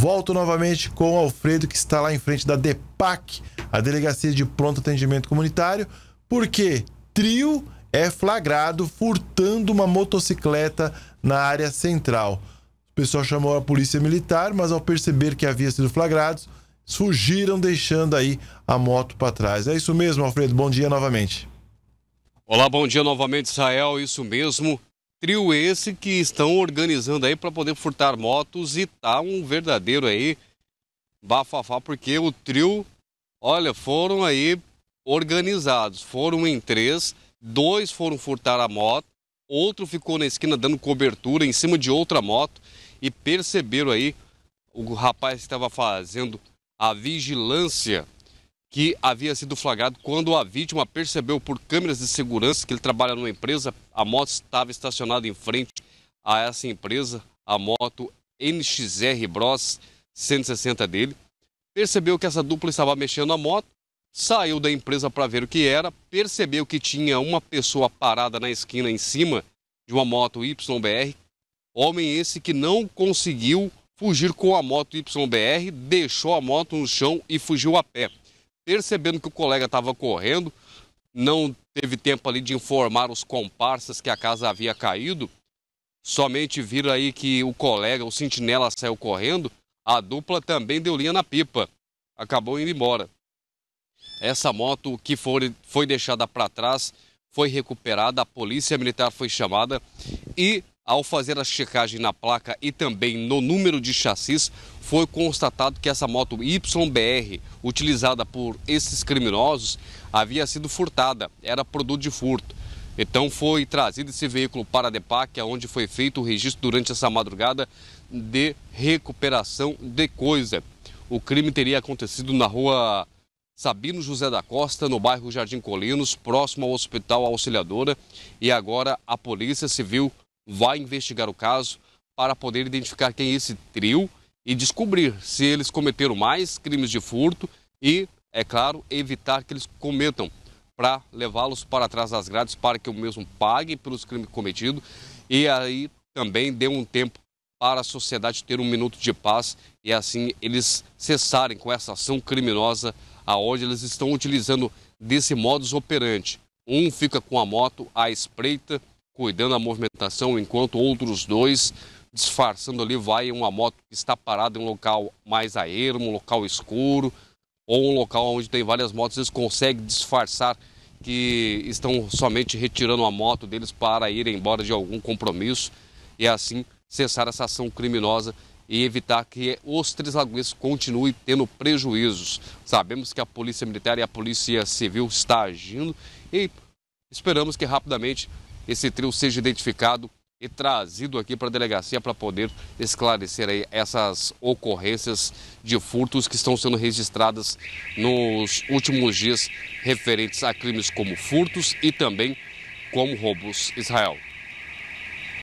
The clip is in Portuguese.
Volto novamente com o Alfredo, que está lá em frente da DEPAC, a Delegacia de Pronto Atendimento Comunitário, porque trio é flagrado furtando uma motocicleta na área central. O pessoal chamou a polícia militar, mas ao perceber que havia sido flagrados, fugiram deixando aí a moto para trás. É isso mesmo, Alfredo. Bom dia novamente. Olá, bom dia novamente, Israel. Isso mesmo. Trio esse que estão organizando aí para poder furtar motos e tá um verdadeiro aí bafafá, porque o trio, olha, foram aí organizados, foram em três, dois foram furtar a moto, outro ficou na esquina dando cobertura em cima de outra moto e perceberam aí o rapaz que estava fazendo a vigilância que havia sido flagrado quando a vítima percebeu por câmeras de segurança que ele trabalha numa empresa, a moto estava estacionada em frente a essa empresa, a moto NXR Bros 160 dele. Percebeu que essa dupla estava mexendo a moto, saiu da empresa para ver o que era, percebeu que tinha uma pessoa parada na esquina em cima de uma moto YBR, homem esse que não conseguiu fugir com a moto YBR, deixou a moto no chão e fugiu a pé percebendo que o colega estava correndo, não teve tempo ali de informar os comparsas que a casa havia caído. Somente viram aí que o colega, o sentinela, saiu correndo. A dupla também deu linha na pipa. Acabou indo embora. Essa moto que foi, foi deixada para trás foi recuperada, a polícia militar foi chamada e ao fazer a checagem na placa e também no número de chassis, foi constatado que essa moto YBR, utilizada por esses criminosos, havia sido furtada, era produto de furto. Então foi trazido esse veículo para a DEPAC, é onde foi feito o registro durante essa madrugada de recuperação de coisa. O crime teria acontecido na rua Sabino José da Costa, no bairro Jardim Colinos, próximo ao Hospital Auxiliadora. E agora a Polícia Civil vai investigar o caso para poder identificar quem é esse trio e descobrir se eles cometeram mais crimes de furto e, é claro, evitar que eles cometam para levá-los para trás das grades para que o mesmo pague pelos crimes cometidos e aí também dê um tempo para a sociedade ter um minuto de paz e assim eles cessarem com essa ação criminosa aonde eles estão utilizando desse modus operandi. Um fica com a moto à espreita cuidando da movimentação, enquanto outros dois disfarçando ali vai uma moto que está parada em um local mais a ermo, um local escuro ou um local onde tem várias motos, eles conseguem disfarçar que estão somente retirando a moto deles para ir embora de algum compromisso e assim cessar essa ação criminosa e evitar que os Três Lagoas continuem tendo prejuízos. Sabemos que a Polícia Militar e a Polícia Civil está agindo e esperamos que rapidamente esse trio seja identificado e trazido aqui para a delegacia para poder esclarecer aí essas ocorrências de furtos que estão sendo registradas nos últimos dias referentes a crimes como furtos e também como roubos. Israel.